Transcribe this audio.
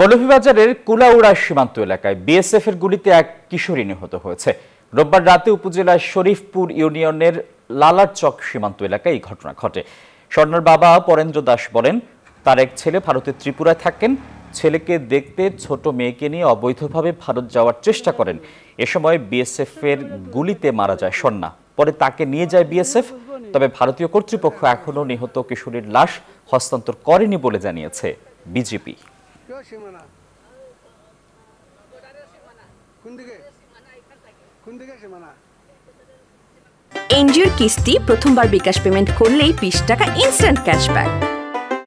মৌলভীবাজারের কুলাউড়া সীমান্ত এলাকায় বিএসএফ এর গুলিতে এক কিশোরী নিহত হয়েছে রোববার রাতে উপজেলার শরীফপুর ইউনিয়নের লালারচক সীমান্ত এলাকায় এই ঘটনা ঘটে স্বর্ণার বাবা পরেন্দ্র দাস বলেন তার এক ছেলে ভারতের ত্রিপুরায় থাকেন ছেলেকে দেখতে ছোট মেয়েকে নিয়ে অবৈধভাবে ভারত যাওয়ার চেষ্টা করেন এ সময় বিএসএফ এর গুলিতে মারা যায় স্বর্ণা পরে তাকে নিয়ে যায় বিএসএফ তবে ভারতীয় কর্তৃপক্ষ এখনও নিহত কিশোরীর লাশ হস্তান্তর করেনি বলে জানিয়েছে বিজেপি কোন দিকে কোন দিকে এনজিওর কিস্তি প্রথমবার বিকাশ পেমেন্ট করলেই বিশ টাকা ইনস্ট্যান্ট ক্যাশব্যাক